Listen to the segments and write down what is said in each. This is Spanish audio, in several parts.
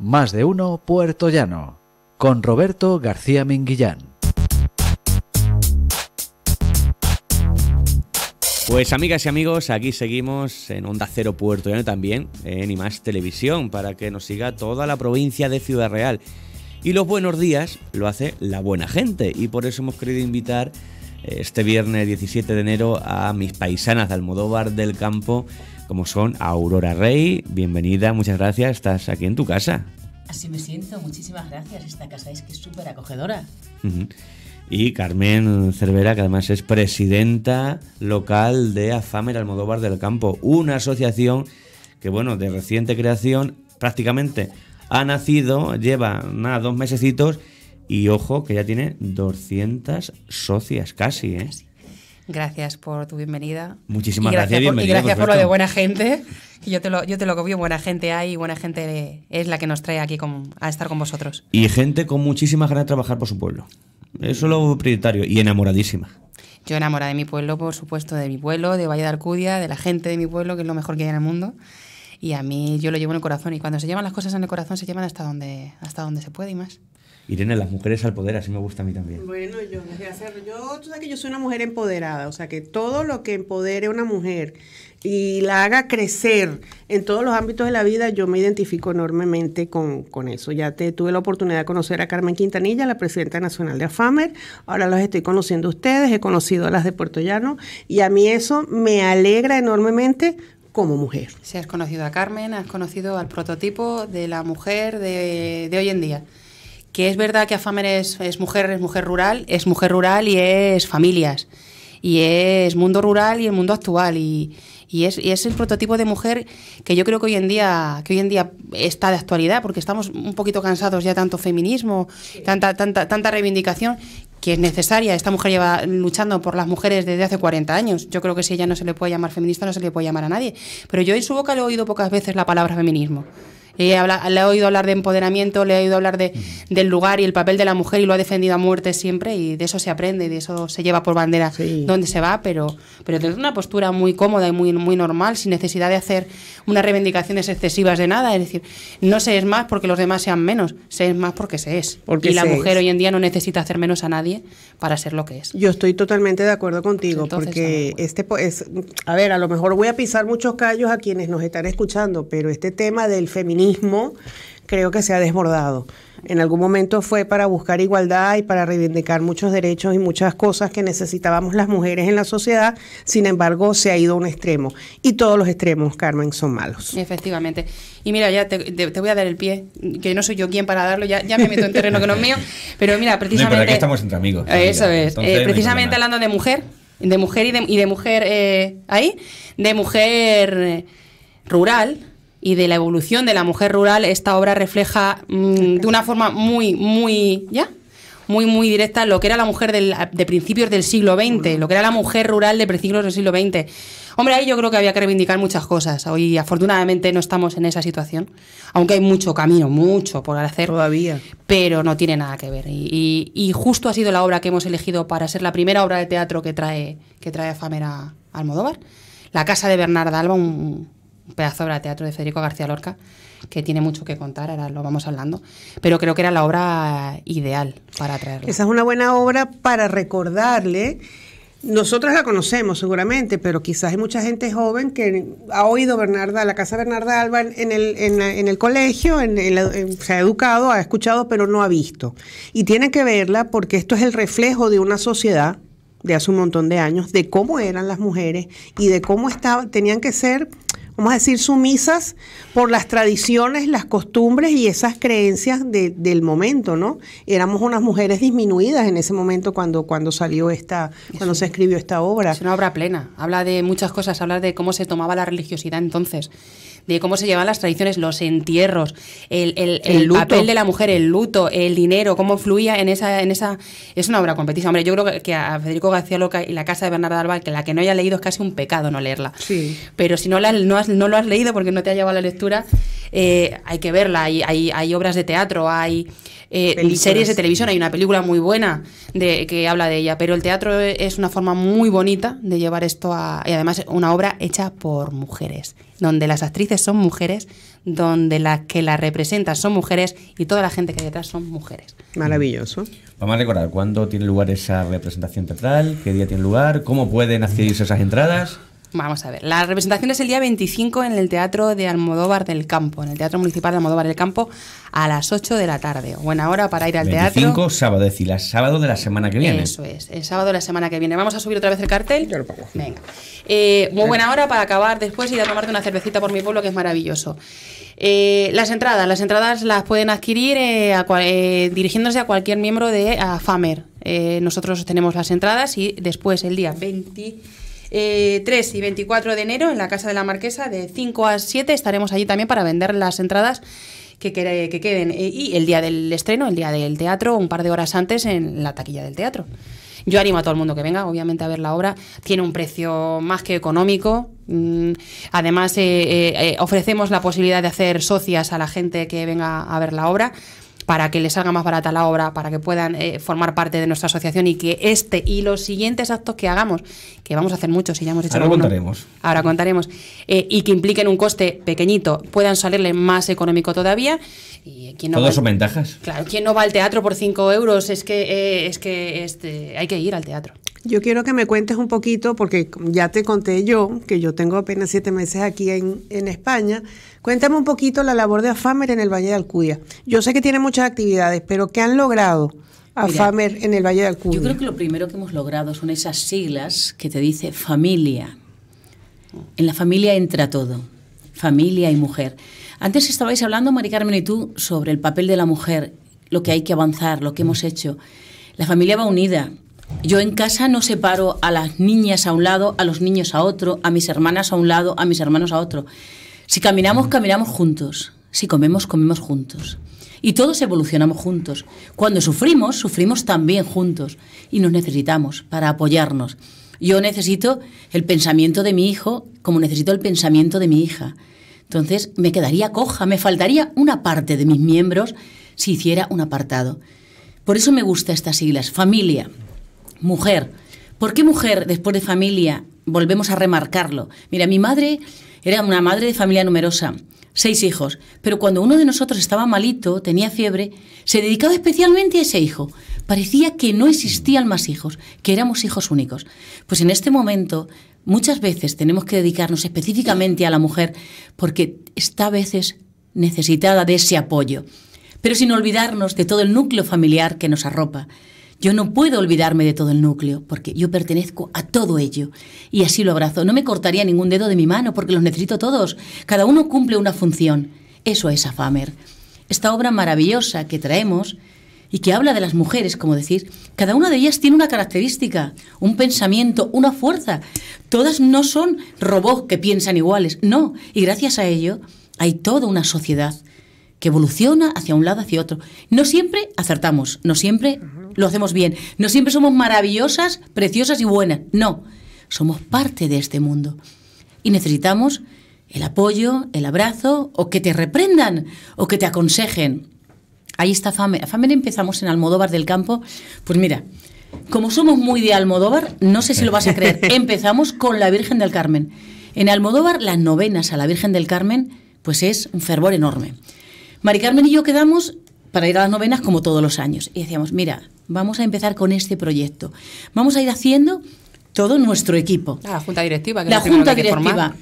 Más de uno Puerto Llano, con Roberto García Minguillán. Pues amigas y amigos, aquí seguimos en Onda Cero Puerto Llano también, en IMAS Televisión, para que nos siga toda la provincia de Ciudad Real. Y los buenos días lo hace la buena gente, y por eso hemos querido invitar eh, este viernes 17 de enero a mis paisanas de Almodóvar del Campo como son Aurora Rey. Bienvenida, muchas gracias, estás aquí en tu casa. Así me siento, muchísimas gracias. Esta casa es que es súper acogedora. Y Carmen Cervera, que además es presidenta local de Afamer Almodóvar del Campo, una asociación que, bueno, de reciente creación, prácticamente ha nacido, lleva nada, dos mesecitos y ojo que ya tiene 200 socias casi, ¿eh? Gracias por tu bienvenida. Muchísimas gracias, por, y gracias por, lo de buena gente. yo te lo, yo te lo copio, buena gente hay, y buena gente es la que nos trae aquí a estar con vosotros. Y gente con muchísimas ganas de trabajar por su pueblo. Eso es lo prioritario. Y enamoradísima. Yo enamorada de mi pueblo, por supuesto, de mi pueblo, de Valle de de la gente de mi pueblo, que es lo mejor que hay en el mundo. Y a mí yo lo llevo en el corazón. Y cuando se llevan las cosas en el corazón, se llevan hasta donde, hasta donde se puede y más. Irene, las mujeres al poder, así me gusta a mí también. Bueno, yo, Yo, tú sabes que yo soy una mujer empoderada, o sea que todo lo que empodere a una mujer y la haga crecer en todos los ámbitos de la vida, yo me identifico enormemente con, eso. Ya te tuve la oportunidad de conocer a Carmen Quintanilla, la presidenta nacional de AFAMER, ahora los estoy conociendo a ustedes, he conocido a las de Puerto Llano, y a mí eso me alegra enormemente como mujer. Si has conocido a Carmen, has conocido al prototipo de la mujer de, de hoy en día que es verdad que AFAMER es, mujer, es mujer rural, es mujer rural y es familias. Y es mundo rural y el mundo actual. Y, es, el prototipo de mujer que yo creo que hoy en día que hoy en día está de actualidad porque estamos un poquito cansados ya tanto feminismo tanta tanta tanta reivindicación que es necesaria esta mujer lleva luchando por las mujeres desde hace 40 años yo creo que si ella no se le puede llamar feminista no se le puede llamar a nadie pero yo en su boca le he oído pocas veces la palabra feminismo le ha oído hablar de empoderamiento, le ha oído hablar de, del lugar y el papel de la mujer y lo ha defendido a muerte siempre y de eso se aprende de eso se lleva por bandera donde se va, pero, pero una postura muy cómoda y muy, muy normal, sin necesidad de hacer unas reivindicaciones excesivas de nada. Es decir, no se es más porque los demás sean menos, se es más porque se es. y la mujer hoy en día no necesita hacer menos a nadie para ser lo que es. Yo estoy totalmente de acuerdo contigo, porque este es, a ver, a lo mejor voy a pisar muchos callos a quienes nos están escuchando, pero este tema del feminismo creo que se ha desbordado. En algún momento fue para buscar igualdad y para reivindicar muchos derechos y muchas cosas que necesitábamos las mujeres en la sociedad. Sin embargo, se ha ido a un extremo. Y todos los extremos, Carmen, son malos. Efectivamente. Y mira, ya te, voy a dar el pie, que no soy yo quien para darlo, ya, me meto en terreno que no es mío. Pero mira, precisamente. pero estamos entre amigos. Eso es. Eh, precisamente hablando de mujer, de mujer y de, mujer. Eh, ahí, de mujer eh, rural y de la evolución de la mujer rural, esta obra refleja mm, de una forma muy, muy, ¿ya? Muy, muy directa lo que era la mujer de principios del siglo XX, lo que era la mujer rural de principios del siglo XX. Hombre, ahí yo creo que había que reivindicar muchas cosas. Hoy, afortunadamente, no estamos en esa situación, aunque hay mucho camino, mucho por hacer. Todavía. Pero no tiene nada que ver. Y, justo ha sido la obra que hemos elegido para ser la primera obra de teatro que trae, que trae a Famer a Almodóvar. La Casa de Bernarda Alba, un, pedazo de obra de teatro de Federico García Lorca, que tiene mucho que contar, ahora lo vamos hablando, pero creo que era la obra ideal para traerla. Esa es una buena obra para recordarle. Nosotros la conocemos seguramente, pero quizás hay mucha gente joven que ha oído Bernarda, la casa Bernarda Alba en el, en, el colegio, se ha educado, ha escuchado, pero no ha visto. Y tiene que verla porque esto es el reflejo de una sociedad de hace un montón de años, de cómo eran las mujeres y de cómo estaban, tenían que ser vamos a decir, sumisas por las tradiciones, las costumbres y esas creencias de, del momento, ¿no? Éramos unas mujeres disminuidas en ese momento cuando, cuando salió esta, cuando se escribió esta obra. Es una obra plena, habla de muchas cosas, habla de cómo se tomaba la religiosidad entonces, de cómo se llevaban las tradiciones, los entierros, el, el, el, papel de la mujer, el luto, el dinero, cómo fluía en esa, en esa. Es una obra competitiva. Hombre, yo creo que a Federico García Loca y la casa de Bernarda Alba, que la que no haya leído es casi un pecado no leerla. Sí. Pero si no la no has no lo has leído porque no te ha llevado la lectura, eh, hay que verla. Hay, obras de teatro, hay eh, series de televisión, hay una película muy buena de, que habla de ella. Pero el teatro es una forma muy bonita de llevar esto a. Y además, una obra hecha por mujeres, donde las actrices son mujeres, donde las que las representan son mujeres y toda la gente que hay detrás son mujeres. Maravilloso. Vamos a recordar cuándo tiene lugar esa representación teatral, qué día tiene lugar, cómo pueden hacerse esas entradas. Vamos a ver, la representación es el día 25 en el Teatro de Almodóvar del Campo, en el Teatro Municipal de Almodóvar del Campo, a las 8 de la tarde. Buena hora para ir al teatro. 25 sábado, es decir, el sábado de la semana que viene. Eso es, el sábado de la semana que viene. Vamos a subir otra vez el cartel. Venga. Eh, muy buena hora para acabar después y a tomarte una cervecita por mi pueblo, que es maravilloso. Eh, las entradas, las entradas las pueden adquirir eh, dirigiéndose a cualquier miembro de FAMER. nosotros tenemos las entradas y después el día 20 3 eh, y 24 de enero en la Casa de la Marquesa, de 5 a 7, estaremos allí también para vender las entradas que, queden. Eh, y el día del estreno, el día del teatro, un par de horas antes en la taquilla del teatro. Yo animo a todo el mundo que venga, obviamente, a ver la obra. Tiene un precio más que económico. Mm, además, eh, ofrecemos la posibilidad de hacer socias a la gente que venga a ver la obra para que les salga más barata la obra, para que puedan eh, formar parte de nuestra asociación y que este y los siguientes actos que hagamos, que vamos a hacer muchos y ya hemos hecho ahora contaremos ahora contaremos eh, y que impliquen un coste pequeñito, puedan salirle más económico todavía. Y, no son ventajas. Claro, quien no va al teatro por 5 euros es que eh, es que este, hay que ir al teatro. Yo quiero que me cuentes un poquito, porque ya te conté yo, que yo tengo apenas siete meses aquí en, España. Cuéntame un poquito la labor de AFAMER en el Valle de Alcudia. Yo sé que tiene muchas actividades, pero ¿qué han logrado? AFAMER en el Valle del Alcudia. Yo creo que lo primero que hemos logrado son esas siglas que te dice familia. En la familia entra todo, familia y mujer. Antes estabais hablando, Mari Carmen y tú, sobre el papel de la mujer, lo que hay que avanzar, lo que hemos hecho. La familia va unida. Yo en casa no separo a las niñas a un lado, a los niños a otro, a mis hermanas a un lado, a mis hermanos a otro. Si caminamos, caminamos juntos. Si comemos, comemos juntos. Y todos evolucionamos juntos. Cuando sufrimos, sufrimos también juntos. Y nos necesitamos para apoyarnos. Yo necesito el pensamiento de mi hijo como necesito el pensamiento de mi hija. Entonces me quedaría coja, me faltaría una parte de mis miembros si hiciera un apartado. Por eso me gusta estas siglas, familia, Mujer. ¿Por qué mujer después de familia? Volvemos a remarcarlo. Mira, mi madre era una madre de familia numerosa, seis hijos, pero cuando uno de nosotros estaba malito, tenía fiebre, se dedicaba especialmente a ese hijo. Parecía que no existían más hijos, que éramos hijos únicos. Pues en este momento muchas veces tenemos que dedicarnos específicamente a la mujer porque está a veces necesitada de ese apoyo, pero sin olvidarnos de todo el núcleo familiar que nos arropa. Yo no puedo olvidarme de todo el núcleo, porque yo pertenezco a todo ello. Y así lo abrazo. No me cortaría ningún dedo de mi mano, porque los necesito todos. Cada uno cumple una función. Eso es Afamer. Esta obra maravillosa que traemos y que habla de las mujeres, como decir, cada una de ellas tiene una característica, un pensamiento, una fuerza. Todas no son robots que piensan iguales, no. Y gracias a ello hay toda una sociedad que evoluciona hacia un lado, hacia otro. No siempre acertamos, no siempre lo hacemos bien. No siempre somos maravillosas, preciosas y buenas. No, somos parte de este mundo. Y necesitamos el apoyo, el abrazo, o que te reprendan, o que te aconsejen. Ahí está Famer. Famer empezamos en Almodóvar del Campo. Pues mira, como somos muy de Almodóvar, no sé si lo vas a creer, empezamos con la Virgen del Carmen. En Almodóvar, las novenas a la Virgen del Carmen, pues es un fervor enorme. Mari Carmen y yo quedamos para ir a las novenas como todos los años. Y decíamos, mira, vamos a empezar con este proyecto. Vamos a ir haciendo todo nuestro equipo. Ah, la junta directiva. Que la junta directiva.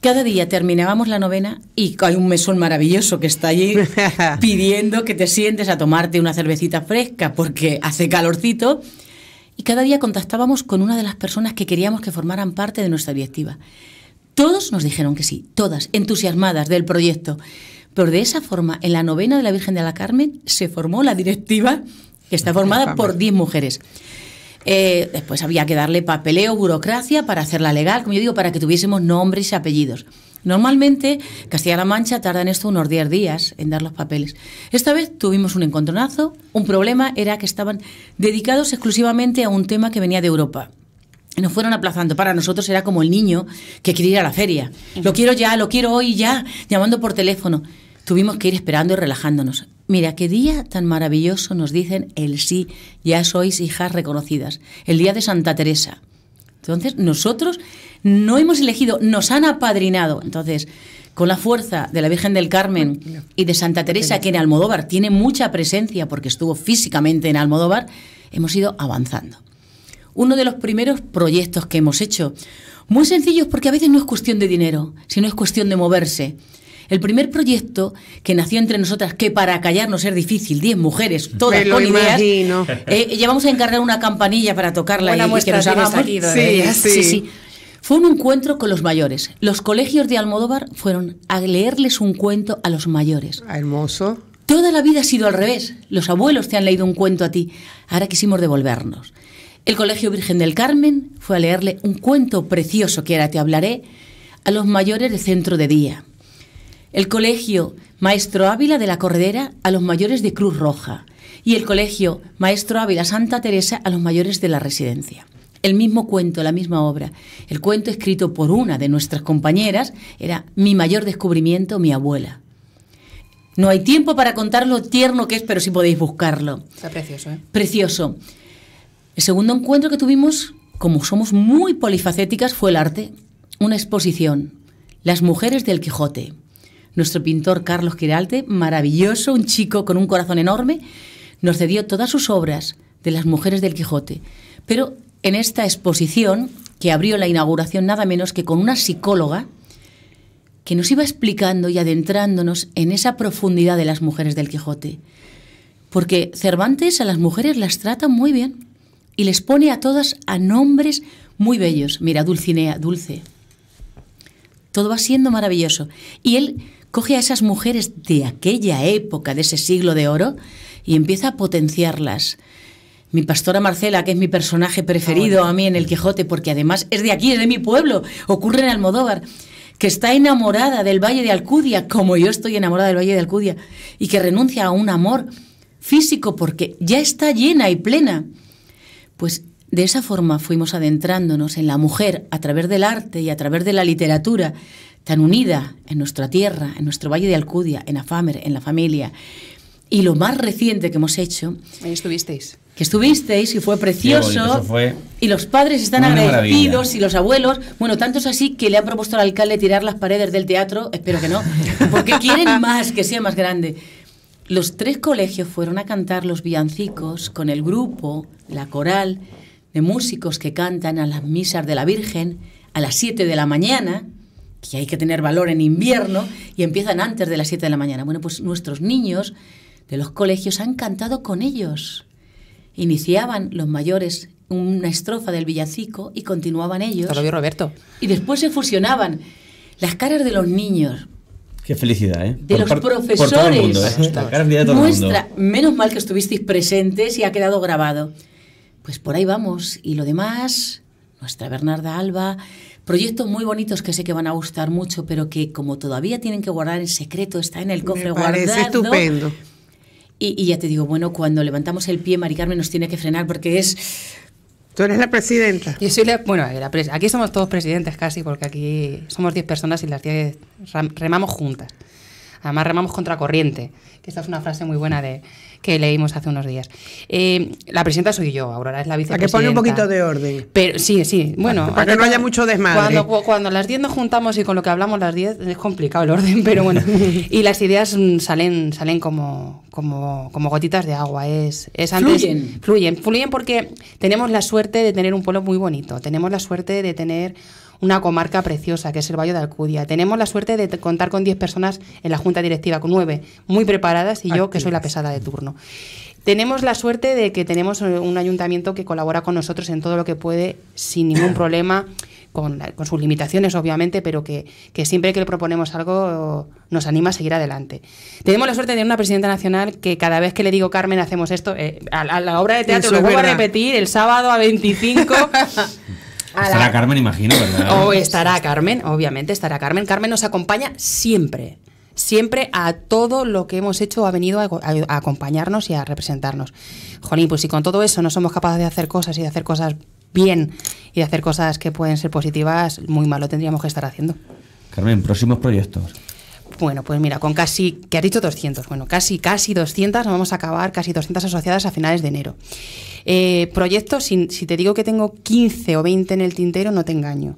Cada día terminábamos la novena y hay un mesón maravilloso que está allí pidiendo que te sientes a tomarte una cervecita fresca porque hace calorcito. Y cada día contactábamos con una de las personas que queríamos que formaran parte de nuestra directiva. Todos nos dijeron que sí, todas, entusiasmadas del proyecto. Pero de esa forma, en la novena de la Virgen de la Carmen se formó la directiva, que está formada por 10 mujeres. Eh, después había que darle papeleo, burocracia para hacerla legal, como yo digo, para que tuviésemos nombres y apellidos. Normalmente Castilla-La Mancha tarda en esto unos 10 días en dar los papeles. Esta vez tuvimos un encontronazo. Un problema era que estaban dedicados exclusivamente a un tema que venía de Europa nos fueron aplazando. Para nosotros era como el niño que quiere ir a la feria. Lo quiero ya, lo quiero hoy ya, llamando por teléfono. Tuvimos que ir esperando y relajándonos. Mira, qué día tan maravilloso nos dicen el sí, ya sois hijas reconocidas. El día de Santa Teresa. Entonces, nosotros no hemos elegido, nos han apadrinado. Entonces, con la fuerza de la Virgen del Carmen y de Santa Teresa, que en Almodóvar tiene mucha presencia porque estuvo físicamente en Almodóvar, hemos ido avanzando uno de los primeros proyectos que hemos hecho. Muy sencillos porque a veces no es cuestión de dinero, sino es cuestión de moverse. El primer proyecto que nació entre nosotras, que para callarnos es difícil, 10 mujeres, todas con ideas, eh, llevamos eh, a encargar una campanilla para tocarla y, que nos ¿eh? sí. sí, Fue un encuentro con los mayores. Los colegios de Almodóvar fueron a leerles un cuento a los mayores. Ah, hermoso. Toda la vida ha sido al revés. Los abuelos te han leído un cuento a ti. Ahora quisimos devolvernos. El Colegio Virgen del Carmen fue a leerle un cuento precioso que ahora te hablaré a los mayores del centro de día. El Colegio Maestro Ávila de la Corredera a los mayores de Cruz Roja y el Colegio Maestro Ávila Santa Teresa a los mayores de la residencia. El mismo cuento, la misma obra. El cuento escrito por una de nuestras compañeras era Mi mayor descubrimiento, mi abuela. No hay tiempo para contar lo tierno que es, pero si podéis buscarlo. Está precioso, ¿eh? Precioso. El segundo encuentro que tuvimos, como somos muy polifacéticas, fue el arte. Una exposición, Las mujeres del Quijote. Nuestro pintor Carlos Quiralte, maravilloso, un chico con un corazón enorme, nos cedió todas sus obras de las mujeres del Quijote. Pero en esta exposición, que abrió la inauguración nada menos que con una psicóloga, que nos iba explicando y adentrándonos en esa profundidad de las mujeres del Quijote. Porque Cervantes a las mujeres las trata muy bien y les pone a todas a nombres muy bellos. Mira, Dulcinea, Dulce. Todo va siendo maravilloso. Y él coge a esas mujeres de aquella época, de ese siglo de oro, y empieza a potenciarlas. Mi pastora Marcela, que es mi personaje preferido a mí en El Quijote, porque además es de aquí, es de mi pueblo, ocurre en Almodóvar, que está enamorada del Valle de Alcudia, como yo estoy enamorada del Valle de Alcudia, y que renuncia a un amor físico porque ya está llena y plena. Pues de esa forma fuimos adentrándonos en la mujer a través del arte y a través de la literatura, tan unida en nuestra tierra, en nuestro valle de Alcudia, en Afamer, en la familia. Y lo más reciente que hemos hecho. Ahí estuvisteis. Que estuvisteis y fue precioso. y los padres están agradecidos y los abuelos. Bueno, tanto es así que le han propuesto al alcalde tirar las paredes del teatro. Espero que no. Porque quieren más, que sea más grande. Los tres colegios fueron a cantar los villancicos con el grupo, la coral, de músicos que cantan a las misas de la Virgen a las 7 de la mañana, que hay que tener valor en invierno, y empiezan antes de las 7 de la mañana. Bueno, pues nuestros niños de los colegios han cantado con ellos. Iniciaban los mayores una estrofa del villancico y continuaban ellos. Roberto. Y después se fusionaban. Las caras de los niños, Qué felicidad, ¿eh? De los profesores. ¿eh? Muestra, menos mal que estuvisteis presentes y ha quedado grabado. Pues por ahí vamos. Y lo demás, nuestra Bernarda Alba, proyectos muy bonitos que sé que van a gustar mucho, pero que como todavía tienen que guardar en secreto, está en el cofre guardado. parece estupendo. Y, ya te digo, bueno, cuando levantamos el pie, Maricarmen nos tiene que frenar porque es Tú eres la presidenta. Yo bueno, aquí somos todos presidentes casi, porque aquí somos 10 personas y las 10 remamos juntas. Además remamos contra corriente, que esta es una frase muy buena de que leímos hace unos días. Eh, la presidenta soy yo, Aurora es la vicepresidenta. Para que pone un poquito de orden. Pero sí, sí, bueno. Para que no haya mucho desmadre. Cuando, las 10 nos juntamos y con lo que hablamos las 10 es complicado el orden, pero bueno. y las ideas mm, salen, salen como, como, gotitas de agua. Es, es fluyen. Fluyen, fluyen porque tenemos la suerte de tener un pueblo muy bonito, tenemos la suerte de tener una comarca preciosa, que es el Valle de Alcudia. Tenemos la suerte de contar con 10 personas en la Junta Directiva, con 9 muy preparadas y yo, que soy la pesada de turno. Tenemos la suerte de que tenemos eh, un ayuntamiento que colabora con nosotros en todo lo que puede, sin ningún problema. Con, sus limitaciones, obviamente, pero que, siempre que le proponemos algo nos anima a seguir adelante. Tenemos la suerte de tener una presidenta nacional que cada vez que le digo Carmen hacemos esto, eh, a, la obra de teatro lo vuelvo a repetir el sábado a 25. estará Carmen, imagino, ¿verdad? O estará Carmen, obviamente estará Carmen. Carmen nos acompaña siempre. Siempre a todo lo que hemos hecho ha venido a, acompañarnos y a representarnos. Jolín, pues si con todo eso no somos capaces de hacer cosas y de hacer cosas bien y de hacer cosas que pueden ser positivas, muy mal lo tendríamos que estar haciendo. Carmen, próximos proyectos. Bueno, pues mira, con casi, que has dicho 200, bueno, casi, casi 200, vamos a acabar, casi 200 asociadas a finales de enero. Eh, proyectos, si, te digo que tengo 15 o 20 en el tintero, no te engaño.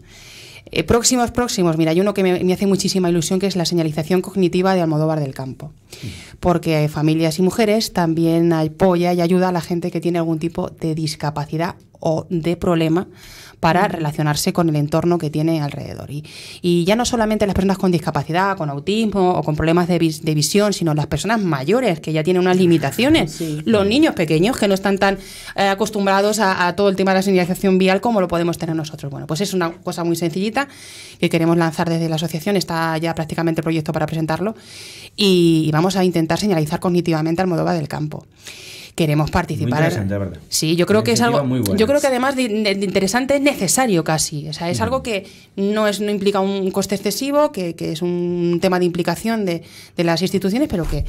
Eh, próximos, próximos, mira, hay uno que me, me, hace muchísima ilusión, que es la señalización cognitiva de Almodóvar del Campo, mm. porque familias y mujeres también apoya y ayuda a la gente que tiene algún tipo de discapacidad o de problema para relacionarse con el entorno que tiene alrededor. Y, ya no solamente las personas con discapacidad, con autismo o con problemas de, visión, sino las personas mayores que ya tienen unas ah, limitaciones, los niños pequeños que no están tan eh, acostumbrados a, todo el tema de la señalización vial como lo podemos tener nosotros. Bueno, pues es una cosa muy sencillita que queremos lanzar desde la asociación, está ya prácticamente el proyecto para presentarlo y, vamos a intentar señalizar cognitivamente al va del Campo queremos participar. Sí, yo creo que es algo. yo creo que además de, interesante es necesario casi. O sea, es algo que no es no implica un coste excesivo, que, es un tema de implicación de, de las instituciones, pero que,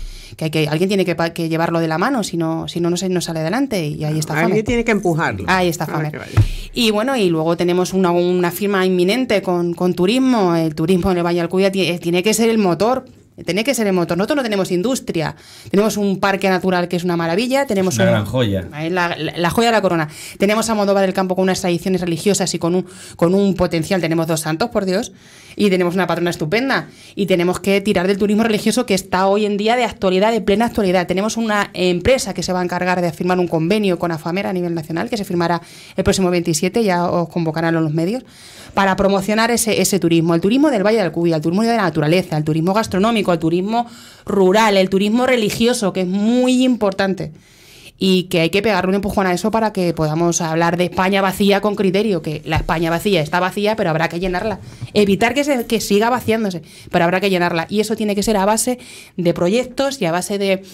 que, alguien tiene que, llevarlo de la mano, si no, si no, no, se, no sale adelante. Y ahí está Alguien tiene que empujarlo. Ahí está Famer. Ah, y bueno, y luego tenemos una, firma inminente con, con turismo. El turismo en el Valle Alcudia tiene que ser el motor Tenía que ser el motor. Nosotros no tenemos industria. Tenemos un parque natural que es una maravilla. Tenemos una gran joya. ¿Eh? La, joya de la corona. Tenemos a Moldova del Campo con unas tradiciones religiosas y con un, con un potencial. Tenemos dos santos, por Dios y tenemos una patrona estupenda y tenemos que tirar del turismo religioso que está hoy en día de actualidad, de plena actualidad. Tenemos una empresa que se va a encargar de firmar un convenio con AFAMER a nivel nacional que se firmará el próximo 27, ya os convocarán los medios, para promocionar ese, ese turismo, el turismo del Valle del Cubia, el turismo de la naturaleza, el turismo gastronómico, el turismo rural, el turismo religioso, que es muy importante y que hay que pegarle un empujón a eso para que podamos hablar de España vacía con criterio, que la España vacía está vacía, pero habrá que llenarla. Evitar que, se, siga vaciándose, pero habrá que llenarla. Y eso tiene que ser a base de proyectos y a base de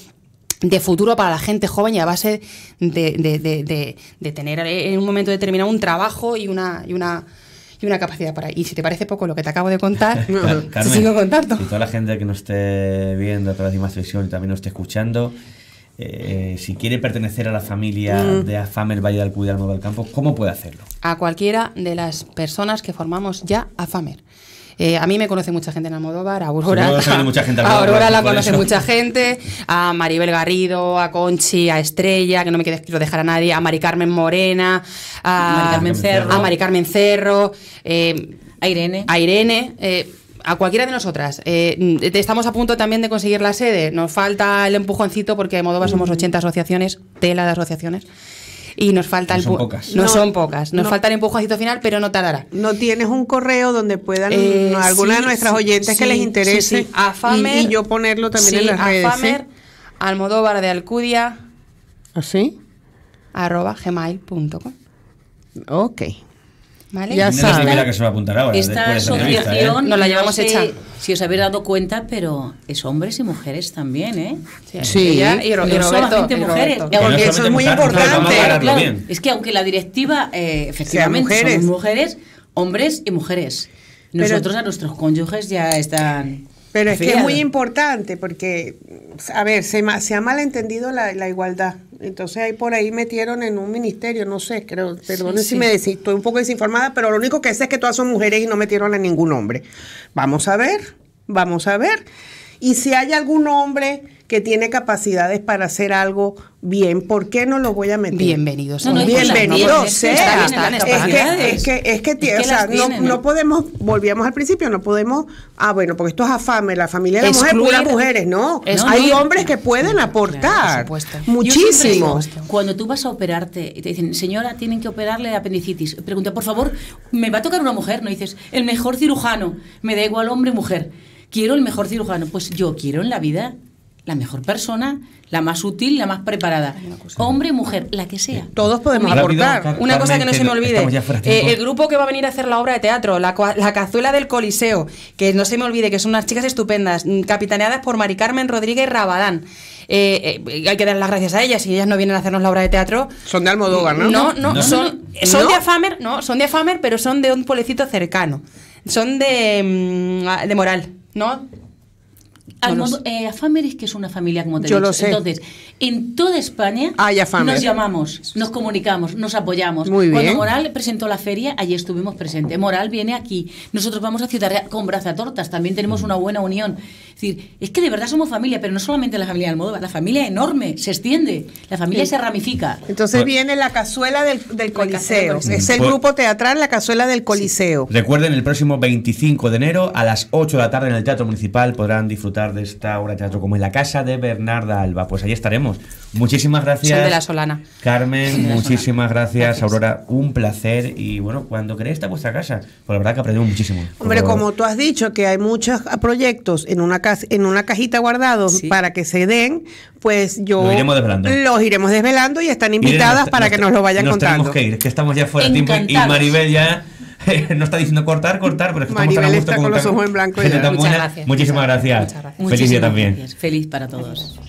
futuro para la gente joven y a base de, de, de, tener eh, en un momento determinado un trabajo y una, y una y una capacidad para y si te parece poco lo que te acabo de contar sigo contando y toda la gente que nos esté viendo a través de más televisión y también nos esté escuchando eh, si quiere pertenecer a la familia mm. de AFAMER Valle del Cuidado del Campo, ¿cómo puede hacerlo? A cualquiera de las personas que formamos ya AFAMER. Eh, a mí me conoce mucha gente en Almodóvar, a Aurora, a Aurora la conoce mucha gente, a Maribel Garrido, a Conchi, a Estrella, que no me quiero dejar a nadie, a Mari Carmen Morena, a Mari Carmen Cerro, a Mari Cerro, eh, a Irene. A Irene a cualquiera de nosotras. Eh, estamos a punto también de conseguir la sede. Nos falta el empujoncito porque de Modóvar somos 80 asociaciones, tela de asociaciones. Y nos falta no son pocas. No, son pocas. Nos falta el empujoncito final, pero no tardará. No tienes un correo donde puedan algunas eh, alguna de nuestras oyentes que les interese. Sí, y, yo ponerlo también en las redes. ¿eh? al Almodóvar de Alcudia. ¿Así? ¿Ah, arroba gmail.com. Ok. ¿Vale? Ya sabes. que se ahora, esta asociación ¿eh? nos la llevamos hecha. Si os habéis dado cuenta, pero es hombres y mujeres también, ¿eh? Sí, y, no solamente mujeres. eso es muy importante. es que aunque la directiva, eh, efectivamente, mujeres. son mujeres, hombres y mujeres. Nosotros a nuestros cónyuges ya están pero es que es muy importante porque, a ver, se, se ha malentendido la, igualdad. Entonces ahí por ahí metieron en un ministerio, no sé, creo, perdón si me decís, estoy un poco desinformada, pero lo único que sé es que todas son mujeres y no metieron a ningún hombre. Vamos a ver, vamos a ver. Y si hay algún hombre que tiene capacidades para hacer algo bien, ¿por qué no lo voy a meter? Bienvenidos. Bienvenidos. Es que, es que, no, podemos, volvíamos al principio, no podemos, ah, bueno, porque esto es afame, la familia de mujeres, no. Hay hombres que pueden aportar muchísimo. cuando tú vas a operarte y te dicen, señora, tienen que operarle de apendicitis, pregunta, por favor, ¿me va a tocar una mujer? No dices, el mejor cirujano, me da igual hombre o mujer. Quiero el mejor cirujano. Pues yo quiero en la vida la mejor persona, la más útil, la más preparada. Hombre, mujer, la que sea. Todos podemos aportar. Una cosa que no se me olvide. Eh, el grupo que va a venir a hacer la obra de teatro, la, Cazuela del Coliseo, que no se me olvide, que son unas chicas estupendas, mm, capitaneadas por Mari Carmen Rodríguez Rabadán. Eh, eh, hay que dar las gracias a ellas, si ellas no vienen a hacernos la obra de teatro. Son de Almodóvar, ¿no? No, no, son, son de Afamer, no, son de pero son de un pueblecito cercano. Son de, mm, de Moral, ¿no? Eh, Afameris, que es una familia como te Yo Lo sé. Entonces, en toda España nos llamamos, nos comunicamos, nos apoyamos. Muy Cuando Moral presentó la feria, allí estuvimos presentes. Moral viene aquí. Nosotros vamos a Ciudad Real con Brazatortas, también tenemos una buena unión. Es decir, es que de verdad somos familia, pero no solamente la familia de Almodóvar, la familia enorme, se extiende, la familia se ramifica. Entonces viene la cazuela del, Coliseo, es el grupo teatral La Cazuela del Coliseo. Recuerden, el próximo 25 de enero a las 8 de la tarde en el Teatro Municipal podrán disfrutar de esta obra de teatro como en la casa de Bernarda Alba. Pues ahí estaremos. Muchísimas gracias. de la Solana. Carmen, muchísimas Gracias, Aurora. Un placer. Y bueno, cuando queréis, está vuestra casa. Pues la verdad que aprendemos muchísimo. Hombre, como tú has dicho, que hay muchos proyectos en una, en una cajita guardados para que se den, pues yo. Los iremos desvelando. y están invitadas para que nos lo vayan nos contando. Tenemos que ir, que estamos ya fuera de tiempo. Y Maribel ya. no está diciendo cortar, cortar, pero es que Maribel estamos está con, los ojos en blanco. gracias, Muchísimas gracias. Feliz día también. Feliz para todos.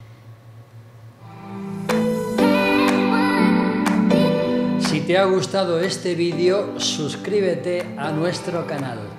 Si te ha gustado este vídeo, suscríbete a nuestro canal.